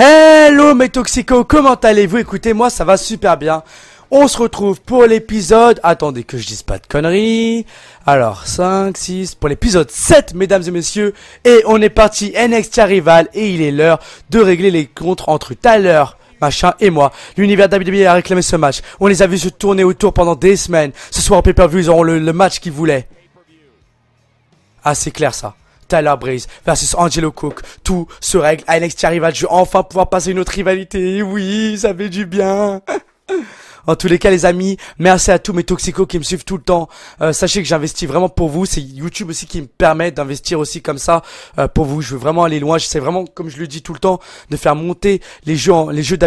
Hello mes toxicos, comment allez-vous Écoutez, moi ça va super bien. On se retrouve pour l'épisode, attendez que je dise pas de conneries. Alors 5, 6, pour l'épisode 7 mesdames et messieurs. Et on est parti NXT Rival et il est l'heure de régler les comptes entre Tyler machin et moi. L'univers WWE a réclamé ce match. On les a vu se tourner autour pendant des semaines. Ce soir en pay-per-view ils auront le, le match qu'ils voulaient. Ah c'est clair ça. Tyler Breeze versus Angelo Cook. Tout se règle. Alex Thierry va enfin pouvoir passer une autre rivalité. Oui, ça fait du bien. En tous les cas, les amis, merci à tous mes toxicos qui me suivent tout le temps. Euh, sachez que j'investis vraiment pour vous. C'est YouTube aussi qui me permet d'investir aussi comme ça euh, pour vous. Je veux vraiment aller loin. J'essaie vraiment, comme je le dis tout le temps, de faire monter les jeux, en, les jeux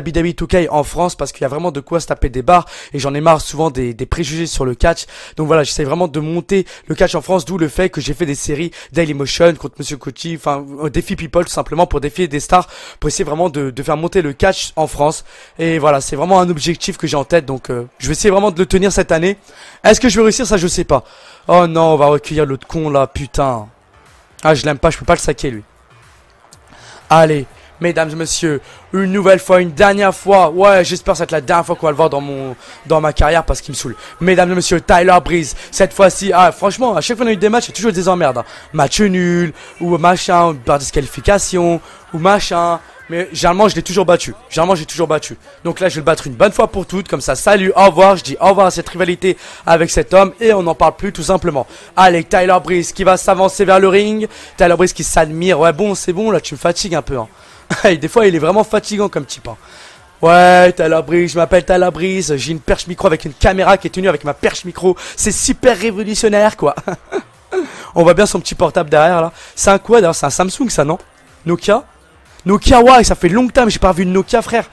en France parce qu'il y a vraiment de quoi se taper des barres et j'en ai marre souvent des, préjugés sur le catch. Donc voilà, j'essaie vraiment de monter le catch en France, d'où le fait que j'ai fait des séries Dailymotion contre Monsieur Cochi, enfin euh, défi People tout simplement pour défier des stars, pour essayer vraiment de, de faire monter le catch en France. Et voilà, c'est vraiment un objectif que j'ai en tête donc, euh, je vais essayer vraiment de le tenir cette année. Est-ce que je vais réussir ça Je sais pas. Oh non, on va recueillir l'autre con là, putain. Ah, je l'aime pas, je peux pas le saquer lui. Allez, mesdames et messieurs, une nouvelle fois, une dernière fois. Ouais, j'espère que ça va être la dernière fois qu'on va le voir dans mon dans ma carrière parce qu'il me saoule. Mesdames et messieurs, Tyler Breeze, cette fois-ci, ah franchement, à chaque fois qu'on a eu des matchs, a toujours des emmerdes. Hein. Match nul ou machin, ou par disqualification ou machin. Mais généralement, je l'ai toujours battu. Généralement, j'ai toujours battu. Donc là, je vais le battre une bonne fois pour toutes. Comme ça, salut, au revoir. Je dis au revoir à cette rivalité avec cet homme. Et on n'en parle plus, tout simplement. Allez, Tyler Breeze qui va s'avancer vers le ring. Tyler Breeze qui s'admire. Ouais, bon, c'est bon, là, tu me fatigues un peu. Hein. Des fois, il est vraiment fatigant comme type. Hein. Ouais, Tyler Breeze. je m'appelle Tyler Breeze. j'ai une perche micro avec une caméra qui est tenue avec ma perche micro. C'est super révolutionnaire, quoi. On voit bien son petit portable derrière, là. C'est un quoi, d'ailleurs C'est un Samsung, ça, non Nokia Nokia, ouais, ça fait longtemps que j'ai pas vu une Nokia, frère.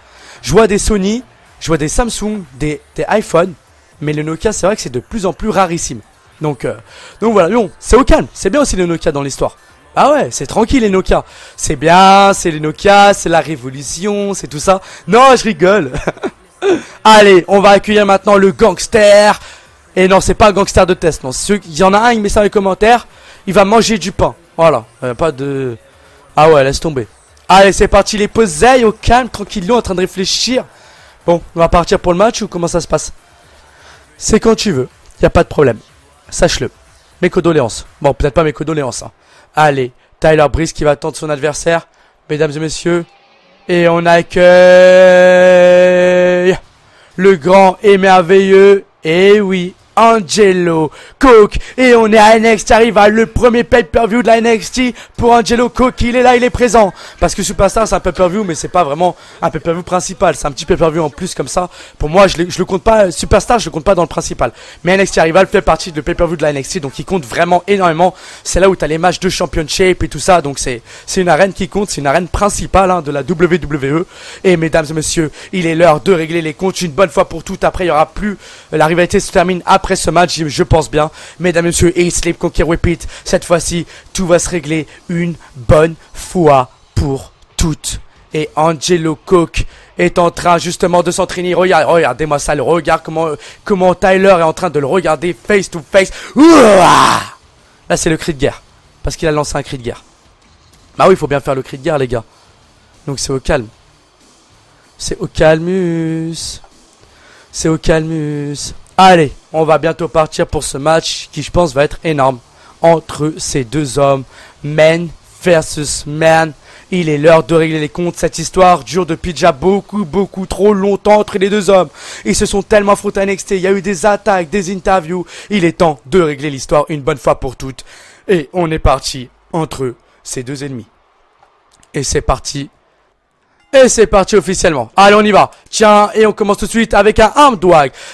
Je vois des Sony, je vois des Samsung, des, des iPhone, mais le Nokia, c'est vrai que c'est de plus en plus rarissime. Donc, euh, donc voilà, c'est au calme, c'est bien aussi le Nokia dans l'histoire. Ah ouais, c'est tranquille les Nokia. C'est bien, c'est les Nokia, c'est la révolution, c'est tout ça. Non, je rigole. Allez, on va accueillir maintenant le gangster. Et non, c'est pas un gangster de test, non. Il y en a un, il met ça dans les commentaires. Il va manger du pain. Voilà, euh, pas de... Ah ouais, laisse tomber. Allez, c'est parti, les poseilles au calme, tranquillou, en train de réfléchir. Bon, on va partir pour le match ou comment ça se passe C'est quand tu veux, y a pas de problème. Sache-le. Mes condoléances. Bon, peut-être pas mes condoléances. Hein. Allez, Tyler Breeze qui va attendre son adversaire. Mesdames et messieurs, et on accueille le grand et merveilleux, et oui, Angelo Cook. Et on est à NXT, arrive à le premier pay-per-view de la NXT pour Angelo Cook. Il est là, il est présent. Parce que Superstar, c'est un pay-per-view, mais c'est pas vraiment un pay-per-view principal. C'est un petit pay-per-view en plus comme ça. Pour moi, je, le compte pas, Superstar, je le compte pas dans le principal. Mais NXT Rival fait partie de pay-per-view de la NXT, donc il compte vraiment énormément. C'est là où t'as les matchs de championship et tout ça, donc c'est, c'est une arène qui compte, c'est une arène principale hein, de la WWE. Et mesdames et messieurs, il est l'heure de régler les comptes une bonne fois pour toutes. Après, il y aura plus, la rivalité se termine après après ce match, je pense bien, mesdames, et messieurs, et Sleep Conquer Repeat, cette fois-ci, tout va se régler une bonne fois pour toutes. Et Angelo Cook est en train justement de s'entraîner. regardez-moi ça, le regard, comment, comment Tyler est en train de le regarder face to face. Là, c'est le cri de guerre. Parce qu'il a lancé un cri de guerre. Bah oui, il faut bien faire le cri de guerre, les gars. Donc c'est au calme. C'est au calmus. C'est au calmus. Allez, on va bientôt partir pour ce match qui je pense va être énorme entre ces deux hommes, men versus man. Il est l'heure de régler les comptes. Cette histoire dure depuis déjà beaucoup, beaucoup trop longtemps entre les deux hommes. Ils se sont tellement frottés à NXT. Il y a eu des attaques, des interviews. Il est temps de régler l'histoire une bonne fois pour toutes. Et on est parti entre ces deux ennemis. Et c'est parti et c'est parti officiellement. Allez, on y va. Tiens, et on commence tout de suite avec un arm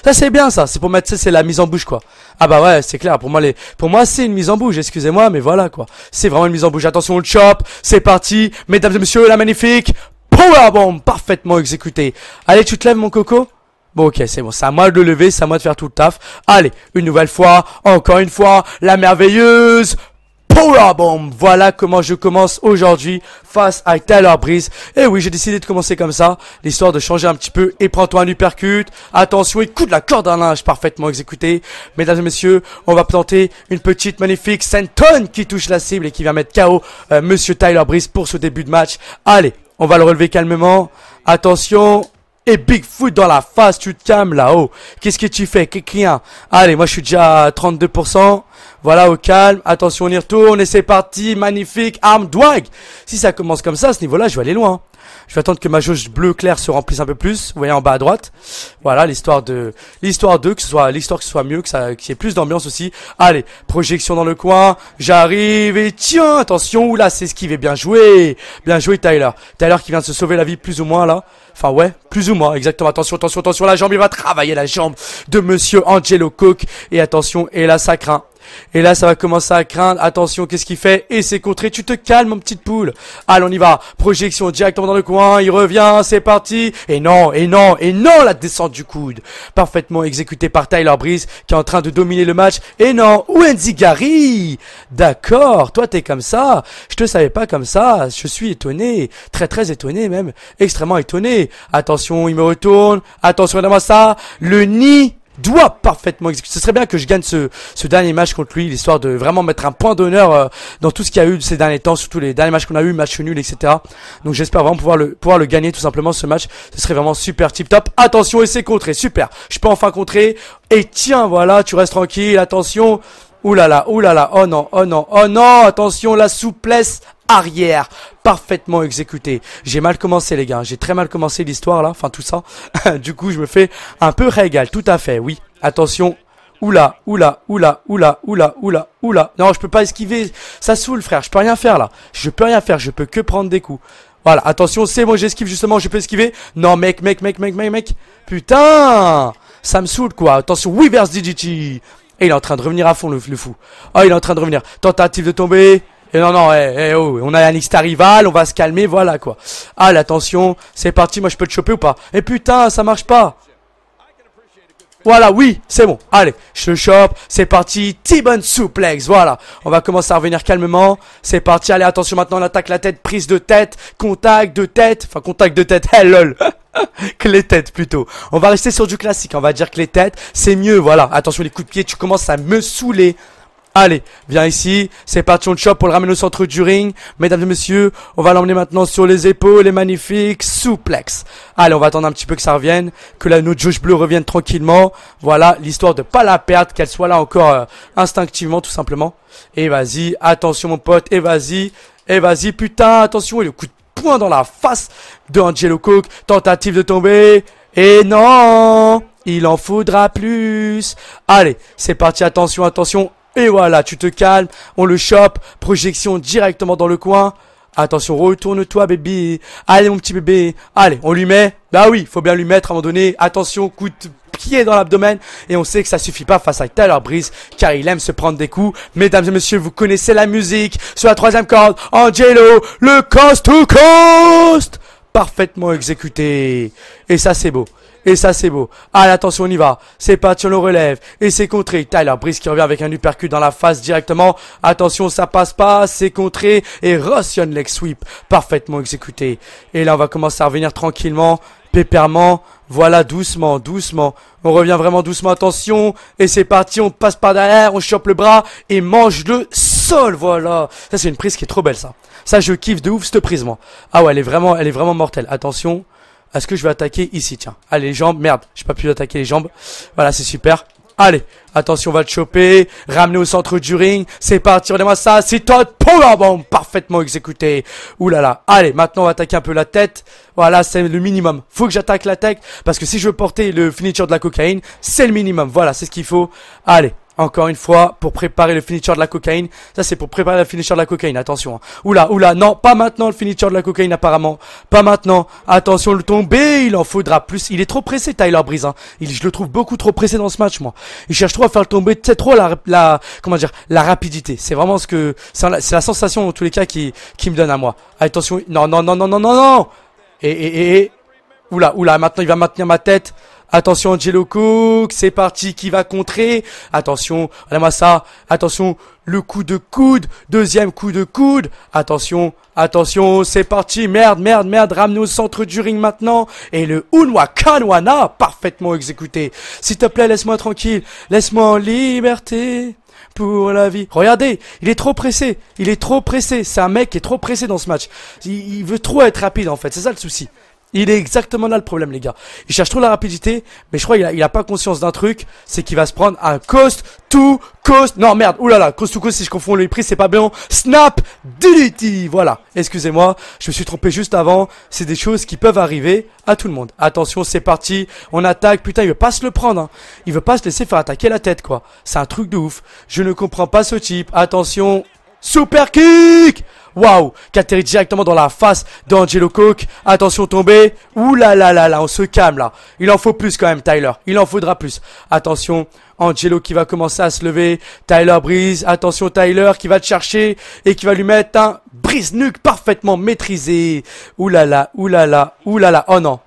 Ça c'est bien ça, c'est pour mettre ça c'est la mise en bouche quoi. Ah bah ouais, c'est clair. Pour moi les pour moi c'est une mise en bouche, excusez-moi mais voilà quoi. C'est vraiment une mise en bouche. Attention, on le chop, C'est parti. Mesdames et messieurs, la magnifique Powerbomb parfaitement exécuté, Allez, tu te lèves mon coco Bon ok c'est bon, c'est à moi de le lever, c'est à moi de faire tout le taf Allez, une nouvelle fois, encore une fois, la merveilleuse voilà comment je commence aujourd'hui face à Tyler Breeze. Et eh oui, j'ai décidé de commencer comme ça, l'histoire de changer un petit peu. Et prends-toi un uppercut. Attention, il coûte la corde à linge parfaitement exécuté. Mesdames et messieurs, on va planter une petite magnifique senton qui touche la cible et qui va mettre KO euh, Monsieur Tyler Breeze pour ce début de match. Allez, on va le relever calmement. Attention, et foot dans la face, tu te calmes là-haut. Qu'est-ce que tu fais Rien. Allez, moi je suis déjà à 32%. Voilà, au calme. Attention, on y retourne et c'est parti. Magnifique. arm drag, Si ça commence comme ça, à ce niveau-là, je vais aller loin. Je vais attendre que ma jauge bleu clair se remplisse un peu plus. Vous voyez en bas à droite. Voilà l'histoire de l'histoire de, que ce soit l'histoire que ce soit mieux, que ça qu'il y ait plus d'ambiance aussi. Allez, projection dans le coin. J'arrive et tiens, attention, oula, c'est ce va bien joué. Bien joué Tyler. Tyler qui vient de se sauver la vie plus ou moins là. Enfin ouais, plus ou moins, exactement. Attention, attention, attention, la jambe, il va travailler la jambe de monsieur Angelo Cook et attention, et là ça craint. Et là, ça va commencer à craindre. Attention, qu'est-ce qu'il fait Et c'est contré. Tu te calmes, mon petite poule. Allez, on y va. Projection directement dans le coin. Il revient. C'est parti. Et non, et non, et non, la descente du coude. Parfaitement exécutée par Tyler Breeze, qui est en train de dominer le match. Et non, Wendy Gary. D'accord, toi, t'es comme ça. Je te savais pas comme ça. Je suis étonné. Très, très étonné, même. Extrêmement étonné. Attention, il me retourne. Attention, regarde-moi ça. Le nid doit parfaitement exécuter. Ce serait bien que je gagne ce, ce dernier match contre lui, l'histoire de vraiment mettre un point d'honneur euh, dans tout ce qu'il y a eu ces derniers temps, surtout les derniers matchs qu'on a eu, match nul, etc. Donc j'espère vraiment pouvoir le, pouvoir le gagner tout simplement ce match. Ce serait vraiment super tip top. Attention, et c'est contré, super. Je peux enfin contrer. Et tiens, voilà, tu restes tranquille, attention. Ouh là là, ouh là là, oh non, oh non, oh non, attention, la souplesse, arrière parfaitement exécuté. J'ai mal commencé les gars, j'ai très mal commencé l'histoire là, enfin tout ça. du coup je me fais un peu régal, tout à fait, oui. Attention, oula, oula, oula, oula, oula, oula, oula. Non je peux pas esquiver, ça saoule frère, je peux rien faire là. Je peux rien faire, je peux que prendre des coups. Voilà, attention, c'est moi j'esquive justement, je peux esquiver. Non mec, mec, mec, mec, mec, mec. Putain Ça me saoule quoi, attention, vers digiti, et il est en train de revenir à fond le, fou. oh, il est en train de revenir. Tentative de tomber. Et eh, non, non, eh, eh, oh, on a un extra rival, on va se calmer, voilà quoi. Ah, attention, c'est parti, moi je peux te choper ou pas Et putain, ça marche pas. Voilà, oui, c'est bon. Allez, je le chope. C'est parti. T-Bone Suplex. Voilà. On va commencer à revenir calmement. C'est parti. Allez, attention maintenant. On attaque la tête. Prise de tête. Contact de tête. Enfin, contact de tête. Hey, lol. que les têtes plutôt. On va rester sur du classique. On va dire que les têtes, c'est mieux. Voilà. Attention, les coups de pied, tu commences à me saouler. Allez, viens ici, c'est parti, on chop pour le ramener au centre du ring. Mesdames et messieurs, on va l'emmener maintenant sur les épaules, les magnifiques souplex. Allez, on va attendre un petit peu que ça revienne, que la note juge bleue revienne tranquillement. Voilà, l'histoire de pas la perdre, qu'elle soit là encore euh, instinctivement tout simplement. Et vas-y, attention mon pote, et vas-y, et vas-y, putain, attention, et le coup de poing dans la face de Angelo Cook, tentative de tomber, et non il en faudra plus. Allez, c'est parti. Attention, attention. Et voilà, tu te calmes, on le chope, projection directement dans le coin. Attention, retourne-toi bébé. Allez mon petit bébé. Allez, on lui met. Bah oui, faut bien lui mettre à un moment donné. Attention, coup pied dans l'abdomen. Et on sait que ça suffit pas face à Taylor Breeze, car il aime se prendre des coups. Mesdames et messieurs, vous connaissez la musique. Sur la troisième corde, Angelo, le cost to cost. Parfaitement exécuté. Et ça c'est beau. Et ça, c'est beau. Allez, attention, on y va. C'est parti, on le relève. Et c'est contré. Tyler Brice qui revient avec un uppercut dans la face directement. Attention, ça passe pas. C'est contré. Et Russian leg sweep. Parfaitement exécuté. Et là, on va commencer à revenir tranquillement. Pépèrement. Voilà, doucement, doucement. On revient vraiment doucement. Attention. Et c'est parti. On passe par derrière. On chope le bras. Et mange le sol. Voilà. Ça, c'est une prise qui est trop belle, ça. Ça, je kiffe de ouf, cette prise, moi. Ah ouais, elle est vraiment, elle est vraiment mortelle. Attention. Est-ce que je vais attaquer ici Tiens, allez, les jambes. Merde, j'ai pas pu attaquer les jambes. Voilà, c'est super. Allez, attention, on va le choper. Ramener au centre du ring. C'est parti, regardez-moi ça. C'est Todd Powerbomb. Parfaitement exécuté. Ouh là là. Allez, maintenant, on va attaquer un peu la tête. Voilà, c'est le minimum. Faut que j'attaque la tête. Parce que si je veux porter le finiture de la cocaïne, c'est le minimum. Voilà, c'est ce qu'il faut. Allez, encore une fois, pour préparer le finisher de la cocaïne. Ça, c'est pour préparer le finisher de la cocaïne. Attention. Hein. Oula, oula, non, pas maintenant le finisher de la cocaïne, apparemment. Pas maintenant. Attention, le tomber. il en faudra plus. Il est trop pressé, Tyler Breeze. Hein. je le trouve beaucoup trop pressé dans ce match, moi. Il cherche trop à faire le tomber. C'est trop la, comment dire, la rapidité. C'est vraiment ce que, c'est la, sensation, en tous les cas, qui, qui me donne à moi. Attention. Non, non, non, non, non, non, non. Et, et, et, et. Oula, oula, maintenant, il va maintenir ma tête. Attention Angelo Cook, c'est parti, qui va contrer Attention, la attention, le coup de coude, deuxième coup de coude, attention, attention, c'est parti, merde, merde, merde, ramenez au centre du ring maintenant, et le Unwa Kanwana, parfaitement exécuté. S'il te plaît, laisse-moi tranquille, laisse-moi en liberté pour la vie. Regardez, il est trop pressé, il est trop pressé, c'est un mec qui est trop pressé dans ce match. il veut trop être rapide en fait, c'est ça le souci. Il est exactement là le problème, les gars. Il cherche trop la rapidité, mais je crois qu'il a, il a pas conscience d'un truc, c'est qu'il va se prendre un cost to cost. Non, merde, oulala, cost to cost, si je confonds le prix, c'est pas bien. Snap Delete Voilà, excusez-moi, je me suis trompé juste avant. C'est des choses qui peuvent arriver à tout le monde. Attention, c'est parti, on attaque. Putain, il veut pas se le prendre, hein. Il veut pas se laisser faire attaquer la tête, quoi. C'est un truc de ouf. Je ne comprends pas ce type. Attention, Super kick Waouh Qui atterrit directement dans la face d'Angelo Cook. Attention tombé. Ouh là là là là, on se calme là. Il en faut plus quand même, Tyler. Il en faudra plus. Attention, Angelo qui va commencer à se lever. Tyler brise. Attention, Tyler qui va te chercher et qui va lui mettre un brise-nuque parfaitement maîtrisé. Ouh là là, ouh là là, ouh là là. Oh non.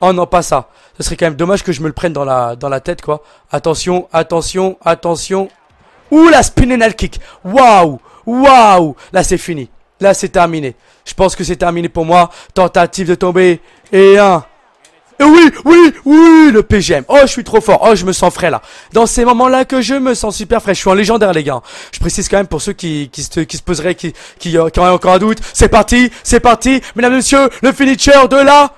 Oh non, pas ça. Ce serait quand même dommage que je me le prenne dans la, dans la tête, quoi. Attention, attention, attention. Ouh la al kick. Waouh Waouh Là, c'est fini. Là, c'est terminé. Je pense que c'est terminé pour moi. Tentative de tomber. Et un. Et oui, oui, oui, le PGM. Oh, je suis trop fort. Oh, je me sens frais là. Dans ces moments-là que je me sens super frais. Je suis un légendaire, les gars. Je précise quand même pour ceux qui, se, poseraient, qui, euh, qui, auraient encore un doute. C'est parti, c'est parti. Mesdames et messieurs, le finisher de la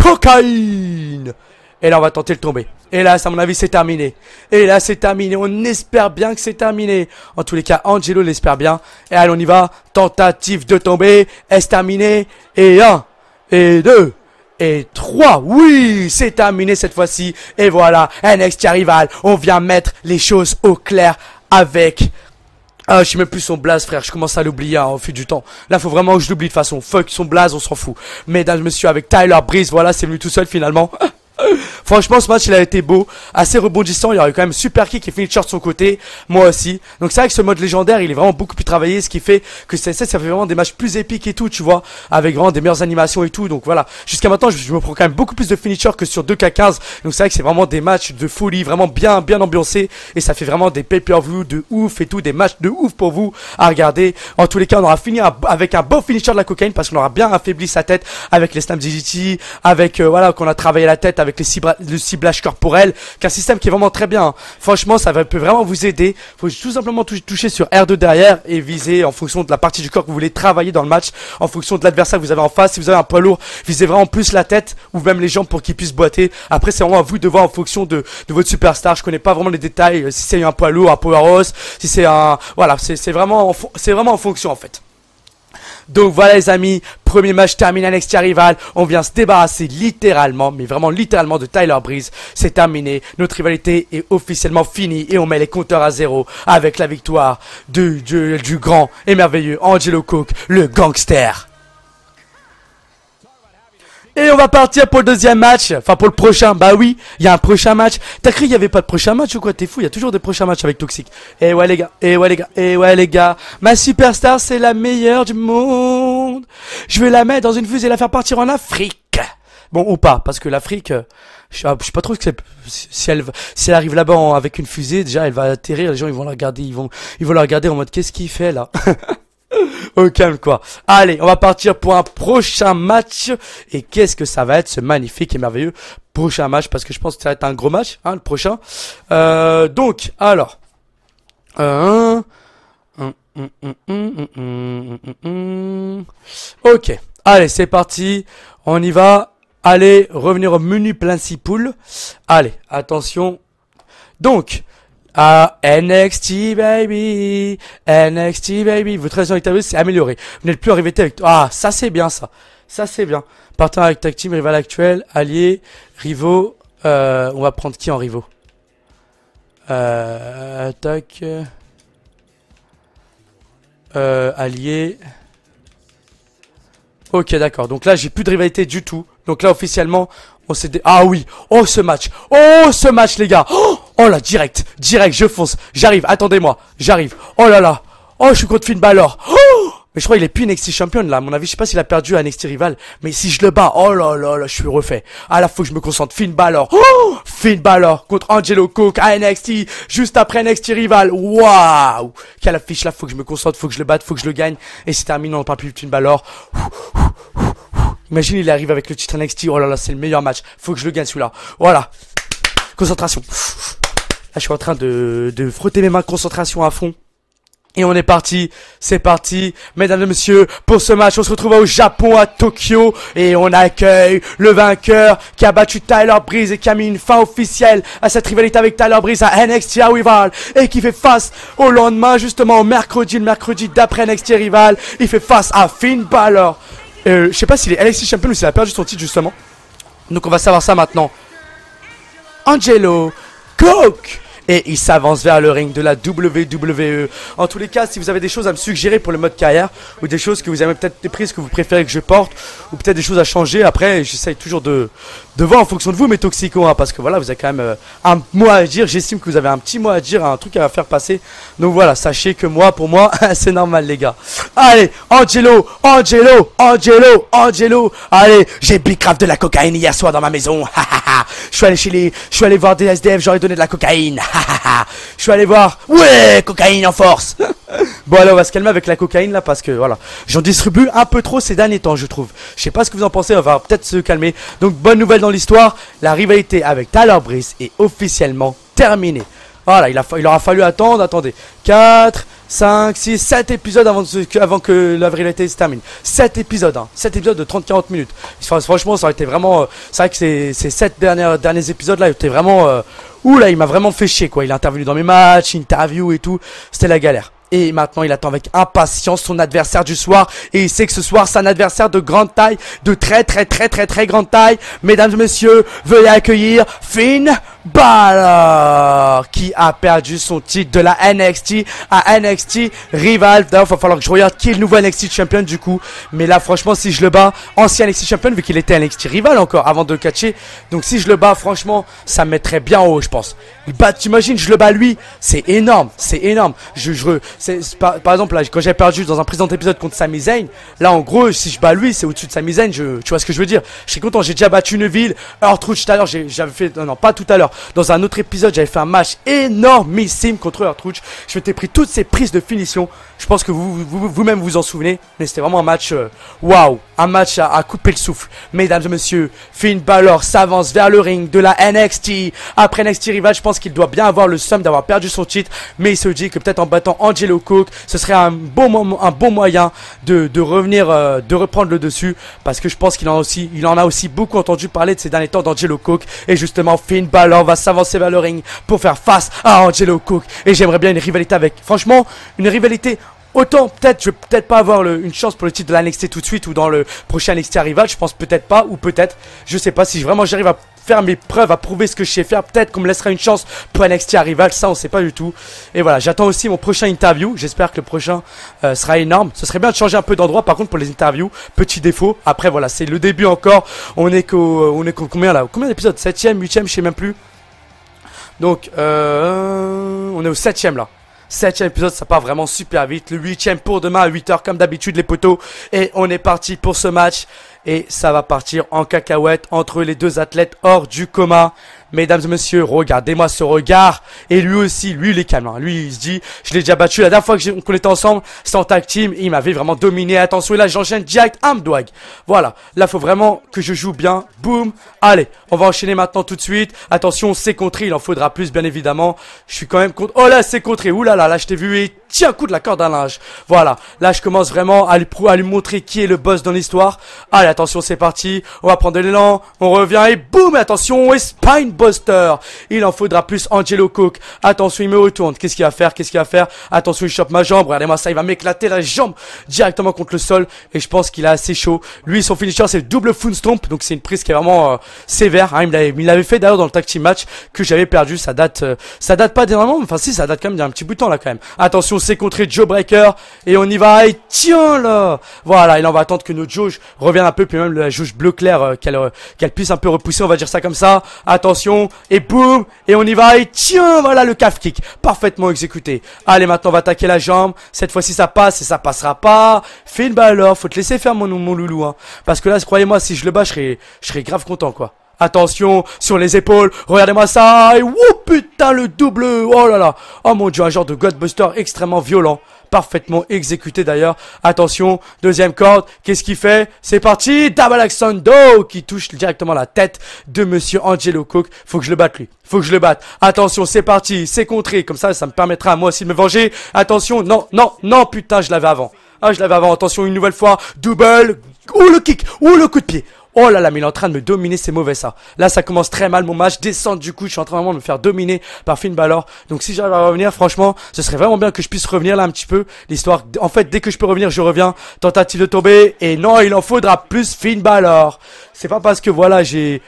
cocaïne. Et là, on va tenter de tomber. Et là, à mon avis, c'est terminé. Et là, c'est terminé. On espère bien que c'est terminé. En tous les cas, Angelo l'espère bien. Et allez, on y va. Tentative de tomber. Est-ce terminé Et un et deux et 3. Oui, c'est terminé cette fois-ci. Et voilà, NXT rival. On vient mettre les choses au clair avec ah, je sais même plus son blaze, frère. Je commence à l'oublier hein, au fil du temps. Là, faut vraiment que je l'oublie de façon. Fuck son blaze, on s'en fout. Mesdames, messieurs, avec Tyler Breeze, voilà, c'est venu tout seul finalement. Franchement, ce match, il a été beau, assez rebondissant. Il y aurait eu quand même super kick et finisher de son côté, moi aussi. Donc c'est vrai que ce mode légendaire, il est vraiment beaucoup plus travaillé, ce qui fait que c'est ça fait vraiment des matchs plus épiques et tout, tu vois, avec vraiment des meilleures animations et tout. Donc voilà, jusqu'à maintenant, je, me prends quand même beaucoup plus de finisher que sur 2K15. Donc c'est vrai que c'est vraiment des matchs de folie, vraiment bien, bien ambiancés. Et ça fait vraiment des pay-per-view de ouf et tout, des matchs de ouf pour vous à regarder. En tous les cas, on aura fini avec un beau finisher de la cocaïne parce qu'on aura bien affaibli sa tête avec les Slam DDT, avec, euh, voilà, qu'on a travaillé la tête avec les Cibra le ciblage corporel, qu'un système qui est vraiment très bien. Hein. Franchement, ça peut vraiment vous aider. Faut tout simplement toucher sur R2 derrière et viser en fonction de la partie du corps que vous voulez travailler dans le match, en fonction de l'adversaire que vous avez en face. Si vous avez un poids lourd, visez vraiment plus la tête ou même les jambes pour qu'il puisse boiter. Après, c'est vraiment à vous de voir en fonction de, votre superstar. Je connais pas vraiment les détails. Euh, si c'est un poids lourd, un powerhouse si c'est un, voilà, c'est vraiment, c'est vraiment en fonction en fait. Donc voilà les amis, premier match terminé à Rival, on vient se débarrasser littéralement, mais vraiment littéralement de Tyler Breeze, c'est terminé, notre rivalité est officiellement finie et on met les compteurs à zéro avec la victoire du, du grand et merveilleux Angelo Cook, le gangster. Et on va partir pour le deuxième match. Enfin, pour le prochain. Bah oui, il y a un prochain match. T'as cru qu'il n'y avait pas de prochain match ou quoi T'es fou, il y a toujours des prochains matchs avec Toxic. Eh ouais, les gars. Eh ouais, les gars. Eh ouais, les gars. Ma superstar, c'est la meilleure du monde. Je vais la mettre dans une fusée et la faire partir en Afrique. Bon, ou pas. Parce que l'Afrique, euh, je sais pas trop que si elle, si elle arrive là-bas avec une fusée, déjà, elle va atterrir. Les gens, ils vont la regarder. Ils vont, ils vont la regarder en mode, qu'est-ce qu'il fait là au quoi. Allez, on va partir pour un prochain match. Et qu'est-ce que ça va être ce magnifique et merveilleux prochain match Parce que je pense que ça va être un gros match, hein, le prochain. donc, alors. ok, allez, c'est parti. On y va. Allez, revenir au menu principal. Allez, attention. Donc, ah, NXT baby, NXT baby, votre relation avec ta c'est amélioré. Vous n'êtes plus en rivalité avec... Ah, ça c'est bien ça, ça c'est bien. Partant avec tag team, rival actuel, allié, rivaux, euh, on va prendre qui en rivaux euh, Attaque, euh, euh, allié... Ok, d'accord. Donc là, j'ai plus de rivalité du tout. Donc là, officiellement, on s'est... Ah oui Oh, ce match Oh, ce match, les gars oh Oh là, direct, direct, je fonce. J'arrive, attendez-moi, j'arrive. Oh là là. Oh, je suis contre Finn Balor. Oh mais je crois qu'il est plus NXT champion là, à mon avis, je sais pas s'il a perdu à NXT rival, mais si je le bats, oh là là là, je suis refait. Ah là, faut que je me concentre, Finn Balor, oh Finn Balor contre Angelo Cook à NXT, juste après NXT rival, waouh Quelle affiche là, faut que je me concentre, faut que je le batte, faut que je le gagne, et c'est terminé, on parle plus de Finn Balor. Imagine, il arrive avec le titre NXT, oh là là, c'est le meilleur match, faut que je le gagne celui-là, voilà. Concentration. Là, je suis en train de, de frotter mes mains de concentration à fond. Et on est parti, c'est parti, mesdames et messieurs, pour ce match, on se retrouve au Japon, à Tokyo, et on accueille le vainqueur qui a battu Tyler Breeze et qui a mis une fin officielle à cette rivalité avec Tyler Breeze à NXT Rival, et qui fait face au lendemain, justement, au mercredi, le mercredi d'après NXT Rival, il fait face à Finn Balor. Euh, je sais pas s'il est NXT Champion ou s'il a perdu son titre, justement. Donc on va savoir ça maintenant. Angelo, Coke et il s'avance vers le ring de la WWE. En tous les cas, si vous avez des choses à me suggérer pour le mode carrière ou des choses que vous avez peut-être des prises que vous préférez que je porte ou peut-être des choses à changer, après j'essaye toujours de, de voir en fonction de vous mes toxicos hein, parce que voilà, vous avez quand même euh, un mot à dire. J'estime que vous avez un petit mot à dire, un truc à faire passer. Donc voilà, sachez que moi, pour moi, c'est normal les gars. Allez, Angelo, Angelo, Angelo, Angelo. Allez, j'ai craft de la cocaïne hier soir dans ma maison. Je suis allé chez les, je suis allé voir des SDF, j'aurais donné de la cocaïne. Je suis allé voir. Ouais, cocaïne en force. bon, alors on va se calmer avec la cocaïne là parce que voilà, j'en distribue un peu trop ces derniers temps, je trouve. Je sais pas ce que vous en pensez, on va peut-être se calmer. Donc bonne nouvelle dans l'histoire, la rivalité avec Tyler Brice est officiellement terminée. Voilà, il, a il aura fallu attendre, attendez, 4, 5, 6, 7 épisodes avant, que, avant que la rivalité se termine. 7 épisodes, hein. 7 épisodes de 30-40 minutes. franchement, ça aurait été vraiment... Euh, c'est vrai que ces, ces 7 derniers épisodes-là étaient vraiment... Euh, Ouh là, il m'a vraiment fait chier quoi. Il a intervenu dans mes matchs, interview et tout. C'était la galère. Et maintenant, il attend avec impatience son adversaire du soir. Et il sait que ce soir, c'est un adversaire de grande taille, de très très très très très grande taille. Mesdames et messieurs, veuillez accueillir Finn Balor qui a perdu son titre de la NXT à NXT Rival. D'ailleurs, va falloir que je regarde qui est le nouveau NXT champion du coup. Mais là, franchement, si je le bats, ancien NXT champion vu qu'il était NXT Rival encore avant de le catcher. Donc si je le bats, franchement, ça mettrait bien haut, je pense. tu t'imagines, je le bats lui, c'est énorme, c'est énorme. Je, je c'est, par, exemple, là, quand j'ai perdu dans un présent épisode contre Sami Zayn, là, en gros, si je bats lui, c'est au-dessus de Sami Zayn. Je, tu vois ce que je veux dire Je suis content. J'ai déjà battu une ville. Earthroot tout à l'heure. J'avais fait, non, non, pas tout à l'heure. Dans un autre épisode, j'avais fait un match énormissime contre Hertrutch Je m'étais pris toutes ces prises de finition. Je pense que vous-même vous, vous, vous, en souvenez. Mais c'était vraiment un match, euh, waouh, wow, un match à, couper le souffle. Mesdames et messieurs, Finn Balor s'avance vers le ring de la NXT. Après NXT Rival, je pense qu'il doit bien avoir le somme d'avoir perdu son titre. Mais il se dit que peut-être en battant Angelo Cook, ce serait un bon, moyen de, revenir, euh, de reprendre le dessus. Parce que je pense qu'il en, en a aussi beaucoup entendu parler de ces derniers temps d'Angelo Cook. Et justement, Finn Balor on va s'avancer vers le ring pour faire face à Angelo Cook. Et j'aimerais bien une rivalité avec. Franchement, une rivalité Autant peut-être je vais peut-être pas avoir une chance pour le titre de l'annexer tout de suite ou dans le prochain NXT Arrival. je pense peut-être pas ou peut-être, je sais pas si vraiment j'arrive à faire mes preuves, à prouver ce que je sais faire, peut-être qu'on me laissera une chance pour NXT Arrival. ça on sait pas du tout. Et voilà, j'attends aussi mon prochain interview, j'espère que le prochain euh, sera énorme. Ce serait bien de changer un peu d'endroit par contre pour les interviews, petit défaut. Après voilà, c'est le début encore. On est qu'au euh, on est combien là Combien d'épisodes 7ème, 8ème, je sais même plus. Donc, euh, on est au septième là. septième épisode, ça part vraiment super vite. Le huitième pour demain à 8h, comme d'habitude, les poteaux. Et on est parti pour ce match. Et ça va partir en cacahuète entre les deux athlètes hors du coma. Mesdames et messieurs, regardez-moi ce regard. Et lui aussi, lui, il est calme. Hein. Lui, il se dit, je l'ai déjà battu. La dernière fois qu'on était ensemble, Sans tag team. Il m'avait vraiment dominé. Attention, et là, j'enchaîne direct. d'ouag. Voilà. Là, faut vraiment que je joue bien. Boum. Allez, on va enchaîner maintenant tout de suite. Attention, c'est contré. Il en faudra plus, bien évidemment. Je suis quand même contre. Oh là, c'est contré. Ouh là là, là, je t'ai vu un coup de la corde à linge. Voilà, là je commence vraiment à lui, à lui montrer qui est le boss dans l'histoire. Allez, attention, c'est parti, on va prendre de l'élan, on revient et boum, attention, et buster. Il en faudra plus Angelo Cook. Attention, il me retourne, qu'est-ce qu'il va faire, qu'est-ce qu'il va faire Attention, il chope ma jambe, regardez-moi ça, il va m'éclater la jambe directement contre le sol et je pense qu'il a assez chaud. Lui, son finisher, c'est double stomp donc c'est une prise qui est vraiment euh, sévère. Hein. Il l'avait fait d'ailleurs dans le tactique match que j'avais perdu, ça date, euh, ça date pas d'énormément, enfin si, ça date quand même d'un petit bout là quand même. Attention, c'est contre Joe Breaker. Et on y va. Et tiens là Voilà, et là on va attendre que notre jauge revienne un peu. Puis même la jauge bleu clair, euh, qu'elle euh, qu'elle puisse un peu repousser. On va dire ça comme ça. Attention. Et boum Et on y va. Et tiens, voilà le calf kick. Parfaitement exécuté. Allez, maintenant on va attaquer la jambe. Cette fois-ci ça passe et ça passera pas. balle alors, faut te laisser faire mon, mon loulou. Hein. Parce que là, croyez-moi, si je le bats, je serais, je serais grave content quoi. Attention, sur les épaules, regardez-moi ça Et wouh, putain, le double Oh là là Oh mon dieu, un genre de Godbuster extrêmement violent. Parfaitement exécuté d'ailleurs. Attention, deuxième corde, qu'est-ce qu'il fait C'est parti Double qui touche directement la tête de Monsieur Angelo Cook. Faut que je le batte lui. Faut que je le batte. Attention, c'est parti, c'est contré. Comme ça, ça me permettra à moi aussi de me venger. Attention, non, non, non, putain, je l'avais avant. Ah, je l'avais avant. Attention, une nouvelle fois. Double. ou le kick. ou le coup de pied. Oh là là, mais il est en train de me dominer, c'est mauvais ça. Là, ça commence très mal mon match. descend du coup, je suis en train vraiment de me faire dominer par Finn Balor. Donc si j'arrive à revenir, franchement, ce serait vraiment bien que je puisse revenir là un petit peu. L'histoire, en fait, dès que je peux revenir, je reviens. Tentative de tomber. Et non, il en faudra plus Finn Balor. C'est pas parce que voilà, j'ai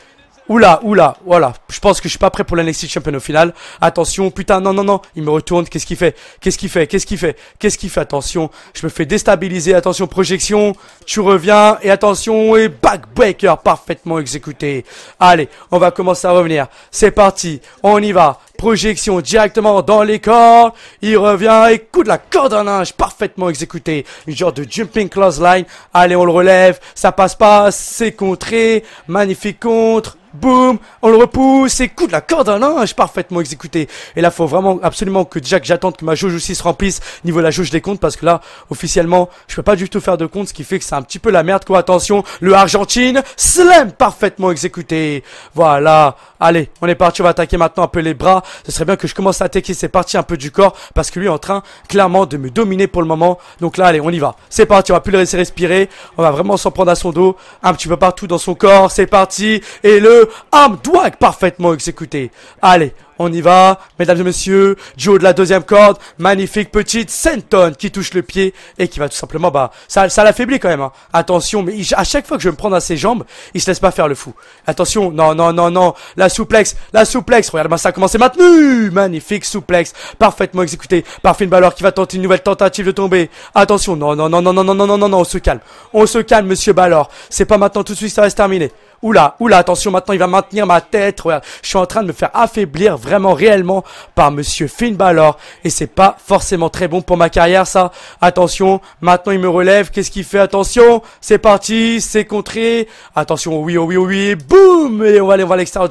Oula, oula, voilà. Je pense que je suis pas prêt pour la Champion au final. Attention, putain, non, non, non. Il me retourne. Qu'est-ce qu'il fait Qu'est-ce qu'il fait Qu'est-ce qu'il fait Qu'est-ce qu'il fait Attention, je me fais déstabiliser. Attention, projection. Tu reviens. Et attention, et backbreaker parfaitement exécuté. Allez, on va commencer à revenir. C'est parti. On y va. Projection directement dans les cordes. Il revient et coup de la corde en linge parfaitement exécuté. Une genre de jumping close line. Allez, on le relève. Ça passe pas. C'est contré. Magnifique contre boum, on le repousse, et coup de la corde à linge, parfaitement exécuté. Et là, faut vraiment absolument que Jack, j'attende que ma jauge aussi se remplisse, niveau la jauge des comptes, parce que là, officiellement, je peux pas du tout faire de compte, ce qui fait que c'est un petit peu la merde, quoi, attention, le Argentine, slam, parfaitement exécuté. Voilà, allez, on est parti, on va attaquer maintenant un peu les bras, ce serait bien que je commence à attaquer ces parties un peu du corps, parce que lui est en train, clairement, de me dominer pour le moment, donc là, allez, on y va, c'est parti, on va plus le laisser respirer, on va vraiment s'en prendre à son dos, un petit peu partout dans son corps, c'est parti, et le armes Hamdouak parfaitement exécuté. Allez, on y va, mesdames et messieurs, du de la deuxième corde, magnifique petite Senton qui touche le pied et qui va tout simplement, bah, ça, ça l'affaiblit quand même, attention, mais à chaque fois que je vais me prendre à ses jambes, il se laisse pas faire le fou, attention, non, non, non, non, la souplex, la souplex, regarde ça a commencé maintenu, magnifique souplex, parfaitement exécuté Parfait, Finn Balor qui va tenter une nouvelle tentative de tomber, attention, non, non, non, non, non, non, non, non, non, on se calme, on se calme, monsieur Balor, c'est pas maintenant tout de suite ça va se terminer, Oula, oula, attention, maintenant il va maintenir ma tête. je suis en train de me faire affaiblir vraiment réellement par Monsieur Finn Balor. Et c'est pas forcément très bon pour ma carrière, ça. Attention, maintenant il me relève. Qu'est-ce qu'il fait Attention, c'est parti, c'est contré. Attention, oui, oh, oui, oh, oui. Boum Et on va aller, voir va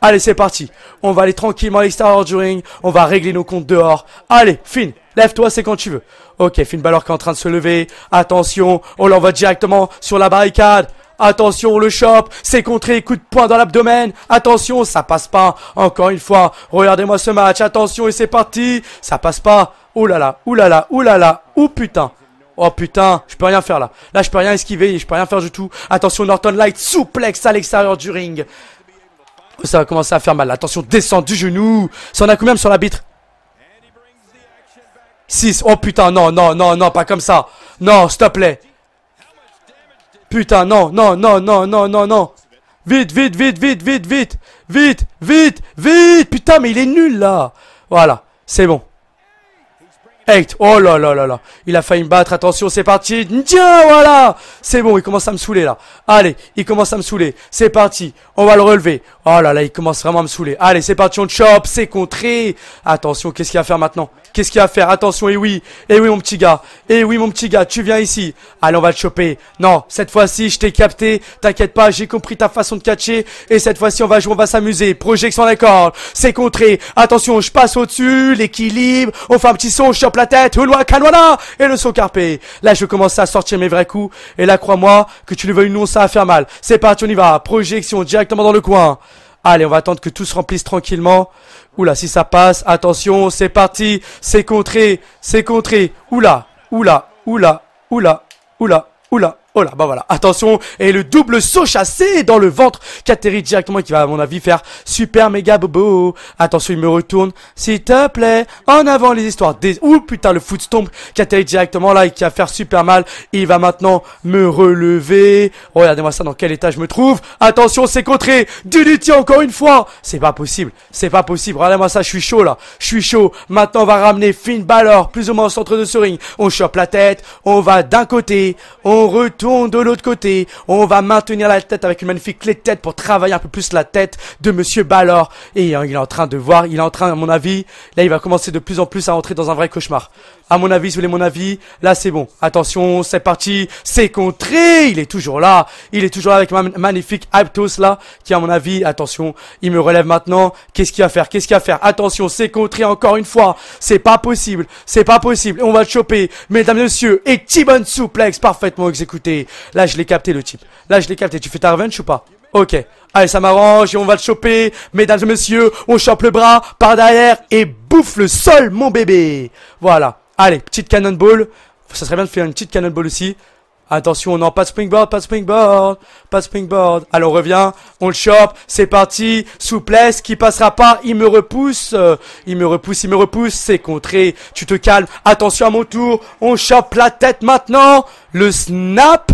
Allez, c'est parti. On va aller tranquillement à l'extérieur du On va régler nos comptes dehors. Allez, Finn, Lève-toi, c'est quand tu veux. Ok, Finn Balor qui est en train de se lever. Attention, on l'envoie directement sur la barricade. Attention, le chop, c'est contré, coup de poing dans l'abdomen. Attention, ça passe pas. Encore une fois, regardez-moi ce match. Attention, et c'est parti. Ça passe pas. Oh là là, oh là là, oh là là, oh putain. Oh putain, je peux rien faire là. Là, je peux rien esquiver, je peux rien faire du tout. Attention, Norton Light, souplex à l'extérieur du ring. Ça va commencer à faire mal. Attention, descend du genou. Ça en a combien sur l'arbitre 6. Oh putain, non, non, non, non, pas comme ça. Non, s'il te plaît. Putain, non, non, non, non, non, non, non. Vite, vite, vite, vite, vite, vite. Vite, vite, vite. Putain, mais il est nul là. Voilà, c'est bon. 8, Oh là là là là. Il a failli me battre. Attention, c'est parti. Tiens, voilà. C'est bon, il commence à me saouler là. Allez, il commence à me saouler. C'est parti. On va le relever. Oh là là, il commence vraiment à me saouler. Allez, c'est parti. On chope. C'est contré. Attention, qu'est-ce qu'il va faire maintenant Qu'est-ce qu'il y a à faire Attention, et eh oui, et eh oui mon petit gars, et eh oui mon petit gars, tu viens ici. Allez, on va le choper. Non, cette fois-ci, je t'ai capté. T'inquiète pas, j'ai compris ta façon de catcher. Et cette fois-ci, on va jouer, on va s'amuser. Projection d'accord, c'est contré. Attention, je passe au-dessus, l'équilibre. On fait un petit son, je chope la tête. loin, Kanwana et le saut carpé. Là, je commence à sortir mes vrais coups. Et là, crois-moi, que tu le veux une non, ça va faire mal. C'est parti, on y va. Projection directement dans le coin. Allez, on va attendre que tout se remplisse tranquillement. Oula, si ça passe, attention, c'est parti, c'est contré, c'est contré. Oula, oula, oula, oula, oula, oula. Oh là, bah voilà, attention, et le double saut chassé dans le ventre qui atterrit directement qui va à mon avis faire super méga bobo. Attention, il me retourne, s'il te plaît, en avant les histoires des... Ouh putain, le footstomp qui atterrit directement là et qui va faire super mal. Il va maintenant me relever. Regardez-moi ça, dans quel état je me trouve. Attention, c'est contré, Duduti encore une fois. C'est pas possible, c'est pas possible, regardez-moi ça, je suis chaud là, je suis chaud. Maintenant, on va ramener Finn Balor plus ou moins au centre de ce ring. On chope la tête, on va d'un côté, on retourne de l'autre côté. On va maintenir la tête avec une magnifique clé de tête pour travailler un peu plus la tête de Monsieur Balor. Et hein, il est en train de voir, il est en train, à mon avis, là il va commencer de plus en plus à entrer dans un vrai cauchemar. À mon avis, si vous mon avis, là c'est bon. Attention, c'est parti, c'est contré, il est toujours là. Il est toujours là avec ma magnifique Aptos là, qui à mon avis, attention, il me relève maintenant. Qu'est-ce qu'il va faire Qu'est-ce qu'il va faire Attention, c'est contré encore une fois. C'est pas possible, c'est pas possible. On va le choper, mesdames et messieurs. Et t Suplex Souplex, parfaitement exécuté. Là, je l'ai capté le type. Là, je l'ai capté. Tu fais ta revenge ou pas Ok, allez ça m'arrange et on va le choper. Mesdames et messieurs, on chope le bras par derrière et bouffe le sol mon bébé. Voilà, Allez, petite cannonball. Ça serait bien de faire une petite cannonball aussi. Attention, non, pas de springboard, pas de springboard, pas de springboard. Allez, on revient, on le chope, c'est parti, souplesse, qui passera pas, il me repousse, euh, il me repousse, il me repousse, c'est contré, tu te calmes, attention à mon tour, on chope la tête maintenant, le snap,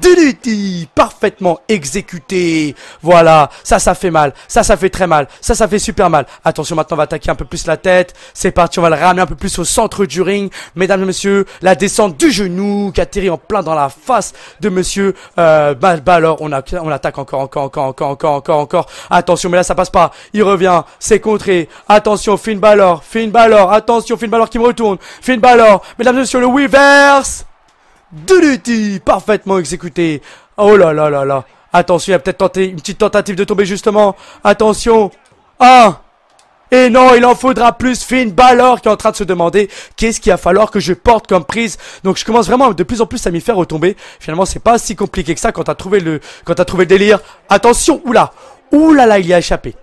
Delete Parfaitement exécuté Voilà, ça, ça fait mal, ça, ça fait très mal, ça, ça fait super mal. Attention, maintenant, on va attaquer un peu plus la tête. C'est parti, on va le ramener un peu plus au centre du ring. Mesdames et messieurs, la descente du genou qui atterrit en plein dans la face de monsieur. Euh, on, attaque encore, encore, encore, encore, encore, encore, encore. Attention, mais là, ça passe pas. Il revient, c'est contré. Attention, Finn Balor, Finn Balor, attention, Finn Balor qui me retourne. Finn Balor, mesdames et messieurs, le Weverse l'outil, Parfaitement exécuté Oh là là là là Attention, il a peut-être tenté une petite tentative de tomber justement. Attention Ah et non, il en faudra plus. Finn Balor qui est en train de se demander qu'est-ce qu'il va falloir que je porte comme prise. Donc je commence vraiment de plus en plus à m'y faire retomber. Finalement, c'est pas si compliqué que ça quand t'as trouvé le, quand trouvé le délire. Attention, oula, oula là, il y a échappé.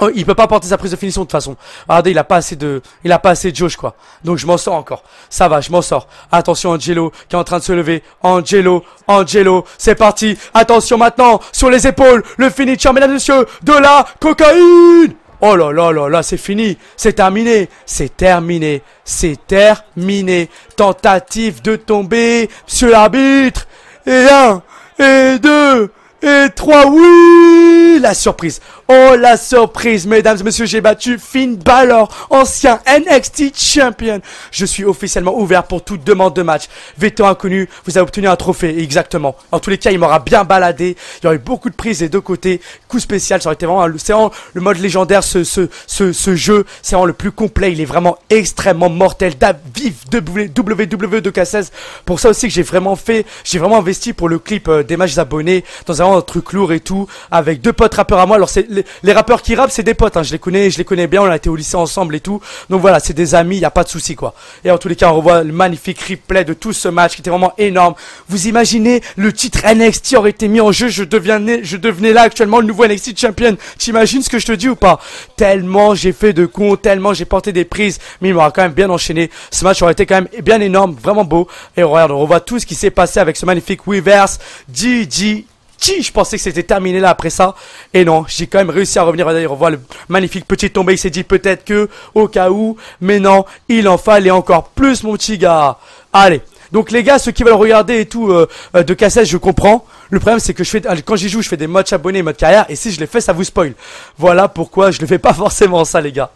Il oh, il peut pas porter sa prise de finition de toute façon. Regardez, il a pas assez de, il a pas assez de jauge quoi. Donc je m'en sors encore. Ça va, je m'en sors. Attention Angelo qui est en train de se lever. Angelo, Angelo, c'est parti. Attention maintenant sur les épaules, le finisher mesdames et messieurs de la cocaïne. Oh là là là là, c'est fini, c'est terminé, c'est terminé, c'est terminé. Tentative de tomber sur l'arbitre. Et un, et deux, et trois, oui, la surprise. Oh la surprise, mesdames et messieurs, j'ai battu Finn Balor, ancien NXT Champion. Je suis officiellement ouvert pour toute demande de match. Veto inconnu, vous avez obtenu un trophée, exactement. En tous les cas, il m'aura bien baladé. Il y aurait eu beaucoup de prises des deux côtés. Coup spécial, ça aurait été vraiment, c'est vraiment le mode légendaire, ce, ce, ce, ce jeu. C'est vraiment le plus complet. Il est vraiment extrêmement mortel. Vive WWE 2K16. Pour ça aussi que j'ai vraiment fait, j'ai vraiment investi pour le clip euh, des matchs abonnés dans un truc lourd et tout avec deux potes rappeurs à moi. Alors c'est les, rappeurs qui rappent, c'est des potes. Hein. Je les connais, je les connais bien. On a été au lycée ensemble et tout. Donc voilà, c'est des amis. Il y a pas de souci quoi. Et en tous les cas, on revoit le magnifique replay de tout ce match qui était vraiment énorme. Vous imaginez le titre NXT aurait été mis en jeu. Je devenais, je devenais là actuellement le nouveau NXT champion. T'imagines ce que je te dis ou pas Tellement j'ai fait de cons, tellement j'ai porté des prises. Mais il m'aura quand même bien enchaîné. Ce match aurait été quand même bien énorme, vraiment beau. Et regarde, on revoit tout ce qui s'est passé avec ce magnifique Weavers, DJ je pensais que c'était terminé là après ça. Et non, j'ai quand même réussi à revenir. D'ailleurs, on voit le magnifique petit tombé. Il s'est dit peut-être que, au cas où. Mais non, il en fallait encore plus, mon petit gars. Allez, donc les gars, ceux qui veulent regarder et tout euh, euh, de cassette, je comprends. Le problème c'est que je fais euh, quand j'y joue, je fais des matchs abonnés, mode carrière et si je les fais, ça vous spoil. Voilà pourquoi je ne fais pas forcément ça les gars.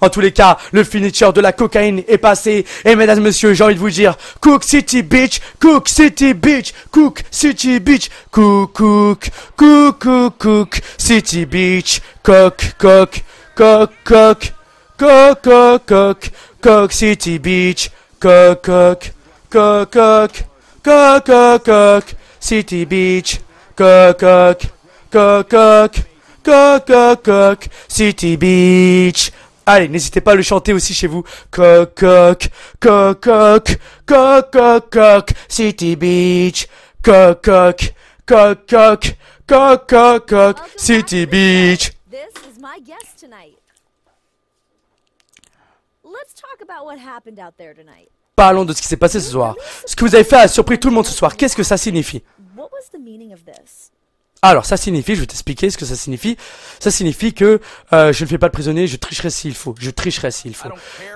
En tous les cas, le finisher de la cocaïne est passé et mesdames messieurs, j'ai envie de vous dire Cook City Beach, Cook City Beach, Cook City Beach, Cook Cook Cook Cook, cook City Beach, Cook Cook Cook Cook Cook Cook Cook Cook City Beach, Cook Cook Co, coq, coq, coq, City Beach. Coq, coq, coq, coq, coq, coq, City Beach. Allez, n'hésitez pas à le chanter aussi chez vous. Coq, coq, coq, coq, coq, City Beach. Coq, coq, coq, coq, coq, coq, City Beach. This is my guest tonight. Let's talk about what happened out there tonight. Parlons de ce qui s'est passé ce soir. Ce que vous avez fait a surpris tout le monde ce soir. Qu'est-ce que ça signifie alors, ça signifie, je vais t'expliquer ce que ça signifie. Ça signifie que euh, je ne fais pas de prisonnier, je tricherai s'il faut, je tricherai s'il faut.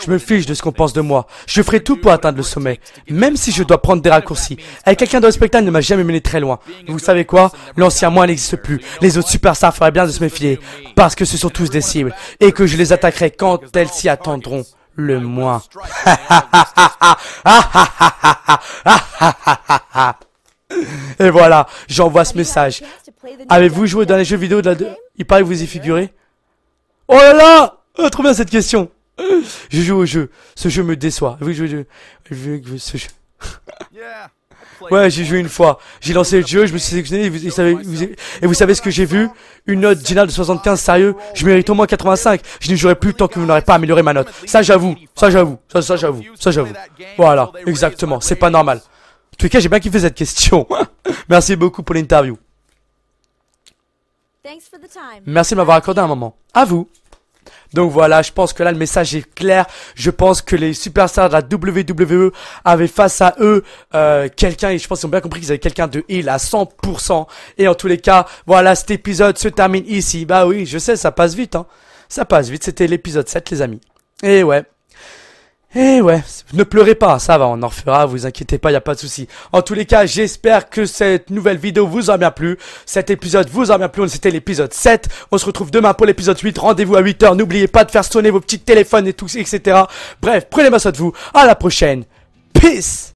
Je me fiche de ce qu'on pense de moi. Je ferai tout pour atteindre le sommet, même si je dois prendre des raccourcis. Avec quelqu'un de respectable ne m'a jamais mené très loin. Vous savez quoi L'ancien moi n'existe plus. Les autres superstars feraient bien de se méfier, parce que ce sont tous des cibles, et que je les attaquerai quand elles s'y attendront le moi. Et voilà, j'envoie ce message. Avez-vous joué dans les jeux vidéo de la... De... Il paraît que vous y figurez. Oh là là euh, Trop bien cette question Je joue au jeu. Ce jeu me déçoit. Oui, je joue... Ce jeu... Ouais, j'ai joué une fois. J'ai lancé le jeu, je me suis sélectionné, et vous, savez, ce que j'ai vu Une note générale de 75, sérieux Je mérite au moins 85. Je n'y jouerai plus tant que vous n'aurez pas amélioré ma note. Ça, j'avoue. Ça, j'avoue. Ça, ça j'avoue. Ça, j'avoue. Voilà, exactement. C'est pas normal. En tout cas, j'ai bien kiffé cette question. Merci beaucoup pour l'interview. Merci de m'avoir accordé un moment. À vous. Donc voilà, je pense que là le message est clair. Je pense que les superstars de la WWE avaient face à eux euh, quelqu'un, et je pense qu'ils ont bien compris qu'ils avaient quelqu'un de heal à 100%. Et en tous les cas, voilà, cet épisode se termine ici. Bah oui, je sais, ça passe vite. Hein. Ça passe vite, c'était l'épisode 7 les amis. Et ouais. Eh ouais, ne pleurez pas, ça va, on en fera, vous inquiétez pas, y a pas de souci. En tous les cas, j'espère que cette nouvelle vidéo vous a bien plu, cet épisode vous a bien plu, c'était l'épisode 7, on se retrouve demain pour l'épisode 8, rendez-vous à 8h, n'oubliez pas de faire sonner vos petits téléphones et tout, etc. Bref, prenez ma soin de vous, à la prochaine, peace